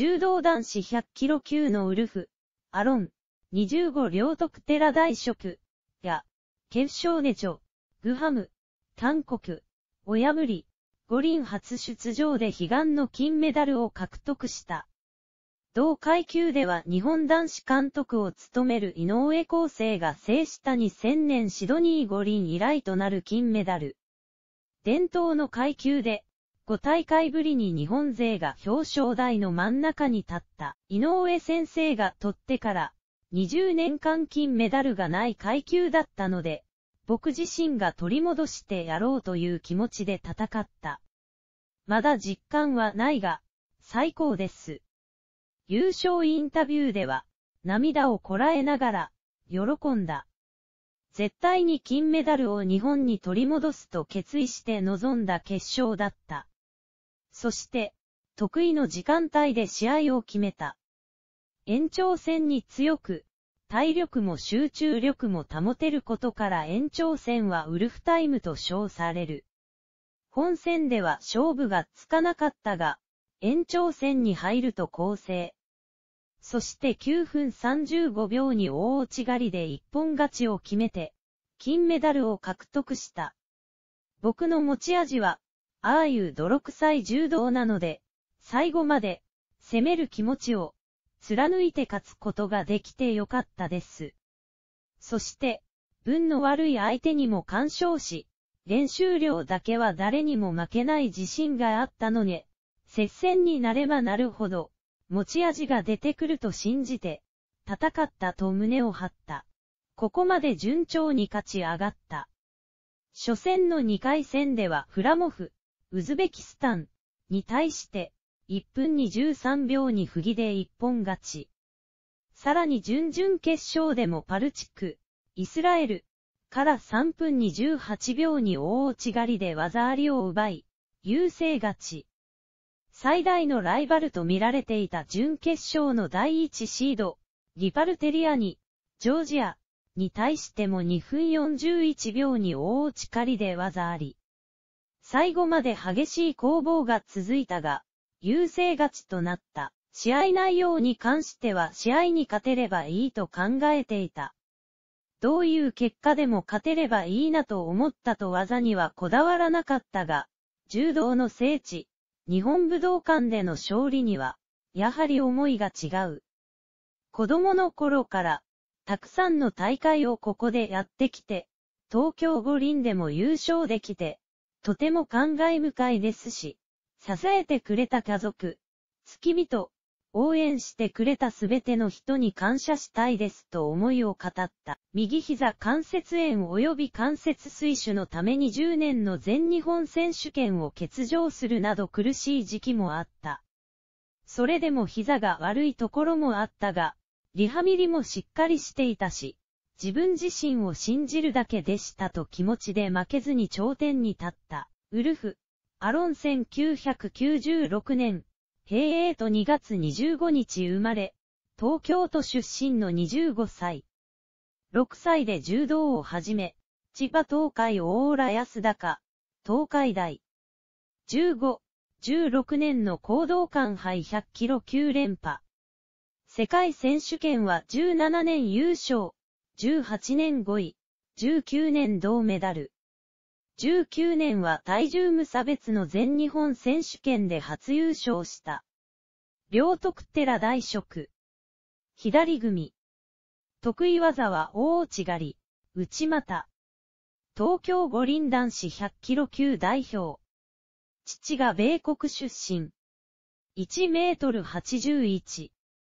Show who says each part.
Speaker 1: 柔道男子100キロ級のウルフ、アロン、25両徳寺大職、や、決勝ネジョ、グハム、韓国、親ぶり、五輪初出場で悲願の金メダルを獲得した。同階級では日本男子監督を務める井上康生が制した2000年シドニー五輪以来となる金メダル。伝統の階級で、5大会ぶりに日本勢が表彰台の真ん中に立った井上先生が取ってから20年間金メダルがない階級だったので、僕自身が取り戻してやろうという気持ちで戦った。まだ実感はないが、最高です。優勝インタビューでは、涙をこらえながら、喜んだ。絶対に金メダルを日本に取り戻すと決意して臨んだ決勝だった。そして、得意の時間帯で試合を決めた。延長戦に強く、体力も集中力も保てることから延長戦はウルフタイムと称される。本戦では勝負がつかなかったが、延長戦に入ると構成。そして9分35秒に大落ち狩りで一本勝ちを決めて、金メダルを獲得した。僕の持ち味はああいう泥臭い柔道なので、最後まで、攻める気持ちを、貫いて勝つことができてよかったです。そして、運の悪い相手にも干渉し、練習量だけは誰にも負けない自信があったのに、接戦になればなるほど、持ち味が出てくると信じて、戦ったと胸を張った。ここまで順調に勝ち上がった。初戦の2回戦ではフラモフ、ウズベキスタンに対して、1分に3秒に不義で一本勝ち。さらに準々決勝でもパルチック、イスラエルから3分に8秒に大落ち狩りで技ありを奪い、優勢勝ち。最大のライバルと見られていた準決勝の第1シード、リパルテリアに、ジョージアに対しても2分41秒に大落ち狩りで技あり。最後まで激しい攻防が続いたが、優勢勝ちとなった。試合内容に関しては試合に勝てればいいと考えていた。どういう結果でも勝てればいいなと思ったと技にはこだわらなかったが、柔道の聖地、日本武道館での勝利には、やはり思いが違う。子供の頃から、たくさんの大会をここでやってきて、東京五輪でも優勝できて、とても感慨深いですし、支えてくれた家族、付き人、応援してくれたすべての人に感謝したいですと思いを語った。右膝関節炎及び関節水腫のために10年の全日本選手権を欠場するなど苦しい時期もあった。それでも膝が悪いところもあったが、リハビリもしっかりしていたし、自分自身を信じるだけでしたと気持ちで負けずに頂点に立った、ウルフ。アロン1996年、平英と2月25日生まれ、東京都出身の25歳。6歳で柔道を始め、千葉東海大浦安高、東海大。15、16年の行動館杯100キロ級連覇。世界選手権は17年優勝。18年5位、19年銅メダル。19年は体重無差別の全日本選手権で初優勝した。両徳寺大職。左組。得意技は大内刈り、内股。東京五輪男子100キロ級代表。父が米国出身。1メートル81。